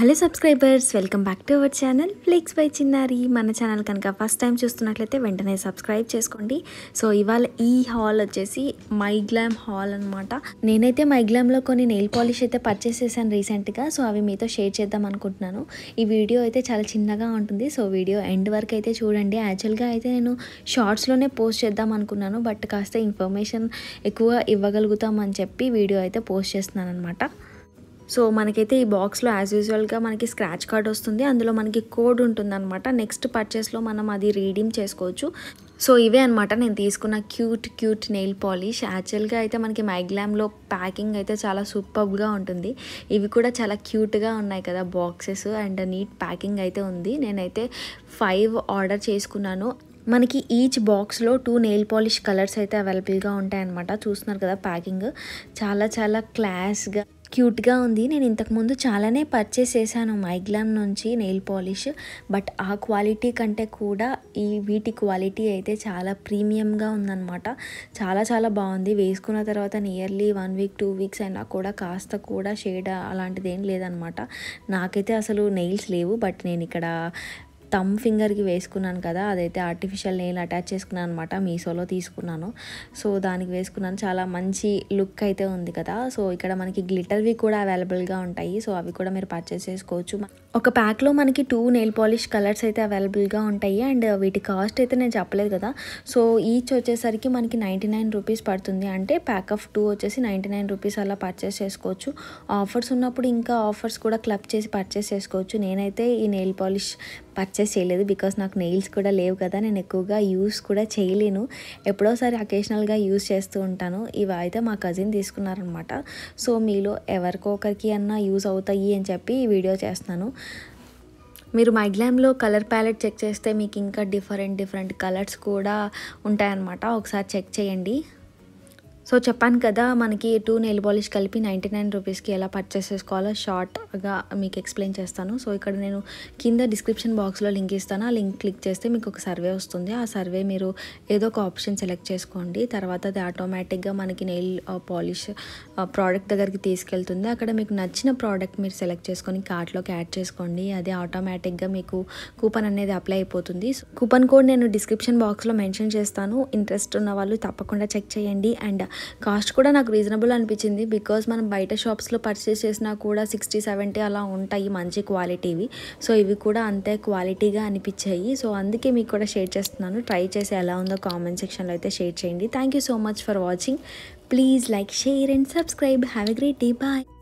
hello subscribers welcome back to our channel flicks by Chinnari మన channel కనుక first time చూస్తున్నట్లయితే వెంటనే సబ్స్క్రైబ్ చేసుకోండి సో ఇవాళ ఈ హాల్ వచ్చేసి మైగ్లామ్ హాల్ అనమాట నేనైతే మైగ్లామ్లో కొన్ని నెయిల్ పాలిష్ అయితే పర్చేస్ చేశాను రీసెంట్గా సో అవి మీతో షేర్ చేద్దాం అనుకుంటున్నాను ఈ వీడియో అయితే చాలా చిన్నగా ఉంటుంది సో వీడియో ఎండ్ వరకు అయితే చూడండి యాక్చువల్గా అయితే నేను షార్ట్స్లోనే పోస్ట్ చేద్దాం అనుకున్నాను బట్ కాస్త ఇన్ఫర్మేషన్ ఎక్కువ ఇవ్వగలుగుతామని చెప్పి వీడియో అయితే పోస్ట్ చేస్తున్నాను అనమాట సో మనకైతే ఈ బాక్స్లో యాజ్ యూజువల్గా మనకి స్క్రాచ్ కార్డ్ వస్తుంది అందులో మనకి కోడ్ ఉంటుందన్నమాట నెక్స్ట్ పర్చేస్లో మనం అది రీడీమ్ చేసుకోవచ్చు సో ఇవే అనమాట నేను తీసుకున్న క్యూట్ క్యూట్ నెయిల్ పాలిష్ యాక్చువల్గా అయితే మనకి మైగ్లామ్లో ప్యాకింగ్ అయితే చాలా సూపర్గా ఉంటుంది ఇవి కూడా చాలా క్యూట్గా ఉన్నాయి కదా బాక్సెస్ అండ్ నీట్ ప్యాకింగ్ అయితే ఉంది నేనైతే ఫైవ్ ఆర్డర్ చేసుకున్నాను మనకి ఈచ్ బాక్స్లో టూ నెయిల్ పాలిష్ కలర్స్ అయితే అవైలబుల్గా ఉంటాయన్నమాట చూస్తున్నారు కదా ప్యాకింగ్ చాలా చాలా క్లాస్గా క్యూట్గా ఉంది నేను ఇంతకుముందు చాలానే పర్చేస్ చేశాను మైగ్లామ్ నుంచి నెయిల్ పాలిష్ బట్ ఆ క్వాలిటీ కంటే కూడా ఈ వీటి క్వాలిటీ అయితే చాలా ప్రీమియంగా ఉందన్నమాట చాలా చాలా బాగుంది వేసుకున్న తర్వాత nearly one week two weeks అయినా కూడా కాస్త కూడా షేడ్ అలాంటిది ఏం లేదనమాట నాకైతే అసలు నెయిల్స్ లేవు బట్ నేను ఇక్కడ థమ్ ఫింగర్కి వేసుకున్నాను కదా అదైతే ఆర్టిఫిషియల్ నెయిల్ అటాచ్ చేసుకున్నాను అనమాట మీషోలో తీసుకున్నాను సో దానికి వేసుకున్నాను చాలా మంచి లుక్ అయితే ఉంది కదా సో ఇక్కడ మనకి గ్లిటర్వి కూడా అవైలబుల్గా ఉంటాయి సో అవి కూడా మీరు పర్చేస్ చేసుకోవచ్చు ఒక ప్యాక్లో మనకి టూ నెయిల్ పాలిష్ కలర్స్ అయితే అవైలబుల్గా ఉంటాయి అండ్ వీటి కాస్ట్ అయితే నేను చెప్పలేదు కదా సో ఈచ్ వచ్చేసరికి మనకి నైంటీ నైన్ రూపీస్ పడుతుంది అంటే ప్యాక్ ఆఫ్ టూ వచ్చేసి నైంటీ నైన్ రూపీస్ అలా పర్చేస్ చేసుకోవచ్చు ఆఫర్స్ ఉన్నప్పుడు ఇంకా ఆఫర్స్ కూడా క్లబ్ చేసి పర్చేస్ చేసుకోవచ్చు నేనైతే ఈ నెయిల్ పాలిష్ పర్చేస్ చేయలేదు బికాస్ నాకు నెయిల్స్ కూడా లేవు కదా నేను ఎక్కువగా యూస్ కూడా చేయలేను ఎప్పుడోసారి అకేషనల్గా యూస్ చేస్తూ ఉంటాను ఇవి అయితే మా కజిన్ తీసుకున్నారనమాట సో మీలో ఎవరికో ఒకరికి అన్నా యూస్ అవుతాయి అని చెప్పి ఈ వీడియో చేస్తాను మీరు మైగ్లామ్లో కలర్ ప్యాలెట్ చెక్ చేస్తే మీకు ఇంకా డిఫరెంట్ డిఫరెంట్ కలర్స్ కూడా ఉంటాయన్నమాట ఒకసారి చెక్ చేయండి సో చెప్పాను కదా మనకి టూ నెయిల్ పాలిష్ కలిపి నైంటీ నైన్ రూపీస్కి ఎలా పర్చేస్ చేసుకోవాలో షార్ట్గా మీకు ఎక్స్ప్లెయిన్ చేస్తాను సో ఇక్కడ నేను కింద డిస్క్రిప్షన్ బాక్స్లో లింక్ ఇస్తాను ఆ లింక్ క్లిక్ చేస్తే మీకు ఒక సర్వే వస్తుంది ఆ సర్వే మీరు ఏదో ఒక ఆప్షన్ సెలెక్ట్ చేసుకోండి తర్వాత అది ఆటోమేటిక్గా మనకి నెయిల్ పాలిష్ ప్రోడక్ట్ దగ్గరికి తీసుకెళ్తుంది అక్కడ మీకు నచ్చిన ప్రోడక్ట్ మీరు సెలెక్ట్ చేసుకొని కార్ట్లోకి యాడ్ చేసుకోండి అది ఆటోమేటిక్గా మీకు కూపన్ అనేది అప్లై అయిపోతుంది కూపన్ కోడ్ నేను డిస్క్రిప్షన్ బాక్స్లో మెన్షన్ చేస్తాను ఇంట్రెస్ట్ ఉన్న వాళ్ళు తప్పకుండా చెక్ చేయండి అండ్ కాస్ట్ కూడా నాకు రీజనబుల్ అనిపించింది బికాజ్ మనం బయట షాప్స్లో పర్చేస్ చేసినా కూడా సిక్స్టీ సెవెంటీ అలా ఉంటాయి మంచి క్వాలిటీవి సో ఇవి కూడా అంతే క్వాలిటీగా అనిపించాయి సో అందుకే మీకు కూడా షేర్ చేస్తున్నాను ట్రై చేసి ఎలా ఉందో కామెంట్ సెక్షన్లో అయితే షేర్ చేయండి thank you so much for watching please like share and subscribe have a great day bye